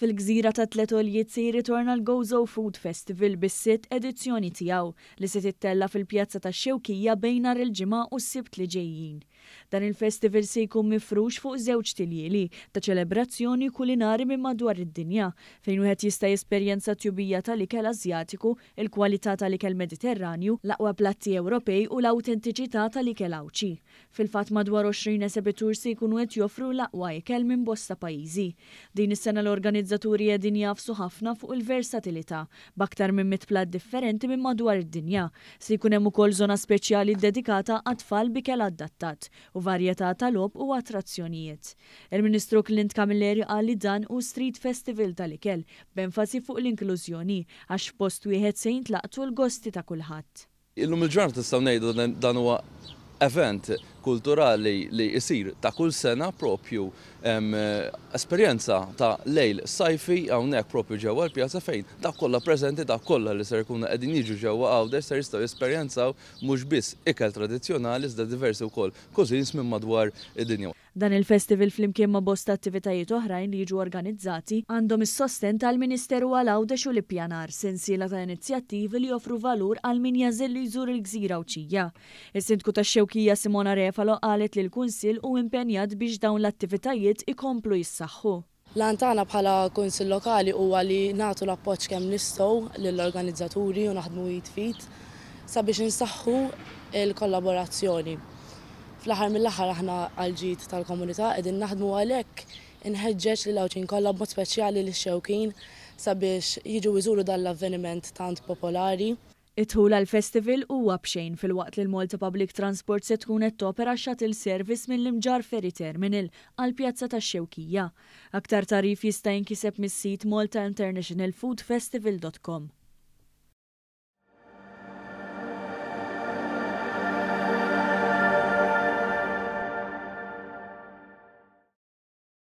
Fil-gżira ta' tletol se jirritorna l-Gozo Food Festival bis-sitt edizzjoni tiegħu li se tittella fil-pjazza ta' Xewkija bejna il-ġimgħa u s-sibt li ġejjin. Dan il-festival se jkun mifrux fuq żewġ tiljieli ta' ċelebrazzjoni kulinari minn madwar id-dinja fejn wieħed jista' jesperjenza tjubija tal-ikel Azjatiku, il-kwalità tal-ikel Mediterranju, l-aqwa platti Ewropej u l awtentiċità tal-ikel awċi. Fil-fatt madwar 20 esebitur se jkunu qed joffru l-aqwa ikel minn bosta pajjiżi. Din is-sena l-organizzaturi qegħdin jafsu ħafna fuq il-versatilità b'aktar minn mit plat differenti minn madwar id-dinja. Se jkun hemm ukoll żona speċjali ddedikata għat-tfal bikel adattat u varjetà tal-ob u attrazzjonijiet. Il-Ministru Clint Camilleri għalli dan u Street Festival tal-ikel b'enfasi fuq l-inklużjoni għax post wieħed se jintlaqtu l-gosti ta' kulħadd. Illum il-ġurnata tistgħu ngħidu dan huwa event kulturali li jisir ta' kull sena propju esperjenza ta' lejl sajfi hawnhekk propju ġewwa l-pjazza fejn ta' kolla prezenti ta' kollha li ser jkunu qegħdin jiġu ġewwa għawder ser jistgħu jesperjenzaw mhux biss ikel tradizzjonali iżda diversi wkoll kożins minn madwar id-dinja. Dan il-festival flimkien ma' bosta attivitajiet oħrajn li jiġu organizzati għandhom is-sosten tal-Ministeru għal għawdex u l-ippjanar sensiela ta' inizjattivi li joffru valur għal min jażil li jżur il-gżira u ċija. Is-sindku ta' xewkija Simona Ref Cefalo qalet li l-Kunsil u impenjat biex dawn l-attivitajiet ikomplu L-antana bħala kunsil lokali huwa li natu l-appoċ kemm nistgħu lill-organizzaturi u naħdmu jitfit sabiex insaħħu il-kollaborazzjoni. Fl-aħħar mill-aħħar aħna għalġit ġid tal-komunità qegħdin naħdmu għalhekk inħeġġeġ li lawċin kollha mod speċjali lix xewkin sabiex jiġu iżuru dan l-avveniment tant popolari. Itħul għal-festival huwa bxejn fil-waqt li l-Malta Public Transport se tkun qed topera shuttle service mill-imġar ferry terminal għal pjazza tax xewkija Aktar tarif jista' jinkiseb mis-sit maltainternationalfoodfestival.com.